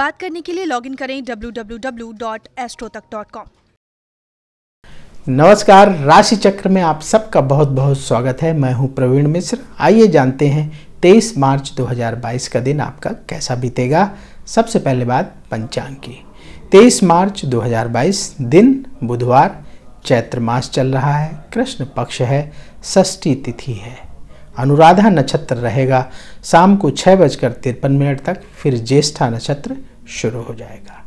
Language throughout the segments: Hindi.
बात करने के लिए लॉगिन करें www.astrotak.com नमस्कार राशि चक्र में आप सबका बहुत बहुत स्वागत है मैं हूं प्रवीण मिश्र आइए जानते हैं 23 मार्च 2022 का दिन आपका कैसा बीतेगा सबसे पहले बात पंचांग की 23 मार्च 2022 दिन बुधवार चैत्र मास चल रहा है कृष्ण पक्ष है षष्ठी तिथि है अनुराधा नक्षत्र रहेगा शाम को छः बजकर तिरपन मिनट तक फिर ज्येष्ठा नक्षत्र शुरू हो जाएगा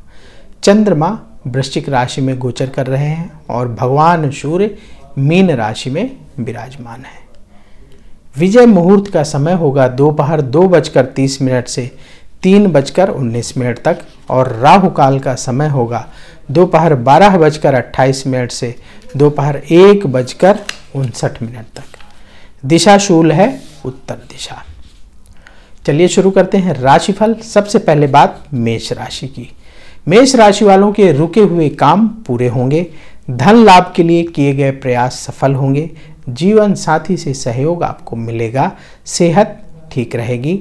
चंद्रमा वृश्चिक राशि में गोचर कर रहे हैं और भगवान सूर्य मीन राशि में विराजमान है विजय मुहूर्त का समय होगा दोपहर दो, दो बजकर तीस मिनट से तीन बजकर उन्नीस मिनट तक और राहु काल का समय होगा दोपहर बारह बजकर अट्ठाईस मिनट से दोपहर एक बजकर उनसठ मिनट तक दिशा शूल है उत्तर दिशा चलिए शुरू करते हैं राशिफल सबसे पहले बात मेष राशि की मेष राशि वालों के रुके हुए काम पूरे होंगे धन लाभ के लिए किए गए प्रयास सफल होंगे जीवन साथी से सहयोग आपको मिलेगा सेहत ठीक रहेगी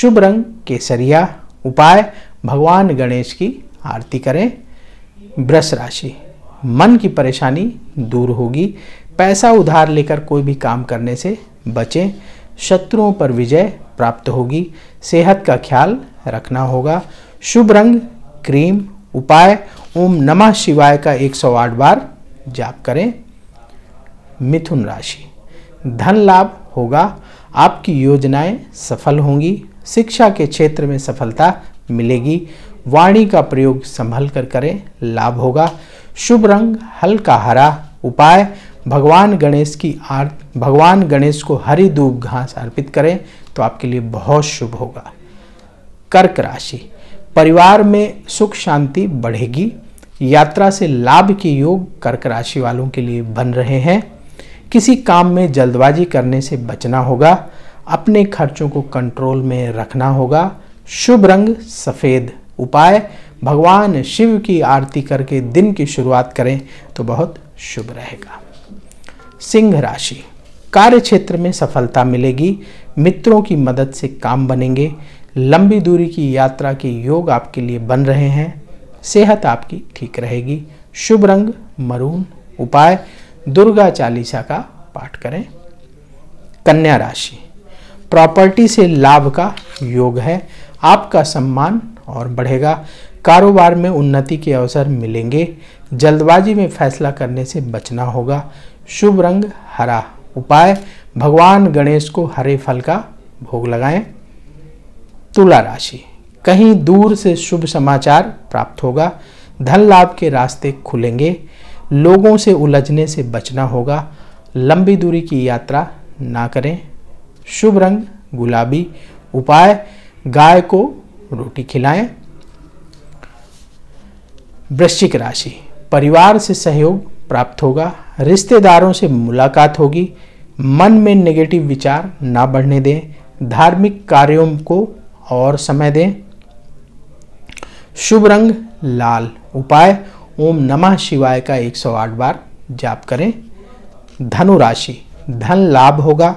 शुभ रंग केसरिया उपाय भगवान गणेश की आरती करें ब्रश राशि मन की परेशानी दूर होगी पैसा उधार लेकर कोई भी काम करने से बचें शत्रुओं पर विजय प्राप्त होगी सेहत का ख्याल रखना होगा शुभ रंग क्रीम उपाय ओम नमः शिवाय का 108 बार जाप करें मिथुन राशि धन लाभ होगा आपकी योजनाएं सफल होंगी शिक्षा के क्षेत्र में सफलता मिलेगी वाणी का प्रयोग संभल कर करें लाभ होगा शुभ रंग हल्का हरा उपाय भगवान गणेश की आर भगवान गणेश को हरी दूब घास अर्पित करें तो आपके लिए बहुत शुभ होगा कर्क राशि परिवार में सुख शांति बढ़ेगी यात्रा से लाभ के योग कर्क राशि वालों के लिए बन रहे हैं किसी काम में जल्दबाजी करने से बचना होगा अपने खर्चों को कंट्रोल में रखना होगा शुभ रंग सफ़ेद उपाय भगवान शिव की आरती करके दिन की शुरुआत करें तो बहुत शुभ रहेगा सिंह राशि कार्य क्षेत्र में सफलता मिलेगी मित्रों की मदद से काम बनेंगे लंबी दूरी की यात्रा के योग आपके लिए बन रहे हैं सेहत आपकी ठीक रहेगी शुभ रंग मरून उपाय दुर्गा चालीसा का पाठ करें कन्या राशि प्रॉपर्टी से लाभ का योग है आपका सम्मान और बढ़ेगा कारोबार में उन्नति के अवसर मिलेंगे जल्दबाजी में फैसला करने से बचना होगा शुभ रंग हरा उपाय भगवान गणेश को हरे फल का भोग लगाएं तुला राशि कहीं दूर से शुभ समाचार प्राप्त होगा धन लाभ के रास्ते खुलेंगे लोगों से उलझने से बचना होगा लंबी दूरी की यात्रा ना करें शुभ रंग गुलाबी उपाय गाय को रोटी खिलाएं वृश्चिक राशि परिवार से सहयोग प्राप्त होगा रिश्तेदारों से मुलाकात होगी मन में नेगेटिव विचार ना बढ़ने दें धार्मिक कार्यों को और समय दें शुभ रंग लाल उपाय ओम नमः शिवाय का 108 बार जाप करें धनु राशि धन लाभ होगा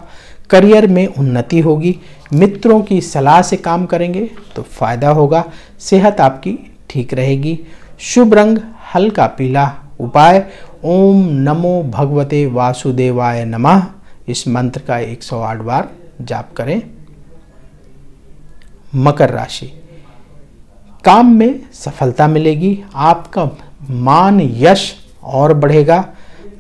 करियर में उन्नति होगी मित्रों की सलाह से काम करेंगे तो फायदा होगा सेहत आपकी ठीक रहेगी शुभ रंग हल्का पीला उपाय ओम नमो भगवते वासुदेवाय नमः इस मंत्र का 108 बार जाप करें मकर राशि काम में सफलता मिलेगी आपका मान यश और बढ़ेगा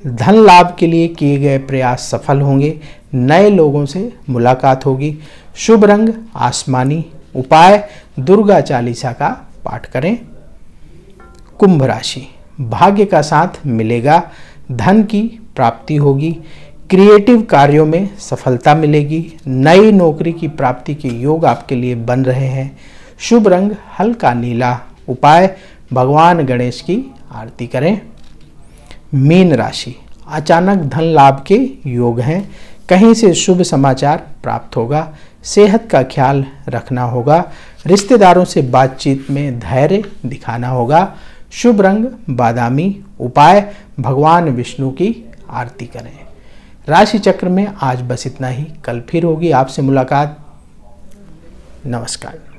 धन लाभ के लिए किए गए प्रयास सफल होंगे नए लोगों से मुलाकात होगी शुभ रंग आसमानी उपाय दुर्गा चालीसा का पाठ करें कुंभ राशि भाग्य का साथ मिलेगा धन की प्राप्ति होगी क्रिएटिव कार्यों में सफलता मिलेगी नई नौकरी की प्राप्ति के योग आपके लिए बन रहे हैं शुभ रंग हल्का नीला उपाय भगवान गणेश की आरती करें मीन राशि अचानक धन लाभ के योग हैं कहीं से शुभ समाचार प्राप्त होगा सेहत का ख्याल रखना होगा रिश्तेदारों से बातचीत में धैर्य दिखाना होगा शुभ रंग बादामी उपाय भगवान विष्णु की आरती करें राशि चक्र में आज बस इतना ही कल फिर होगी आपसे मुलाकात नमस्कार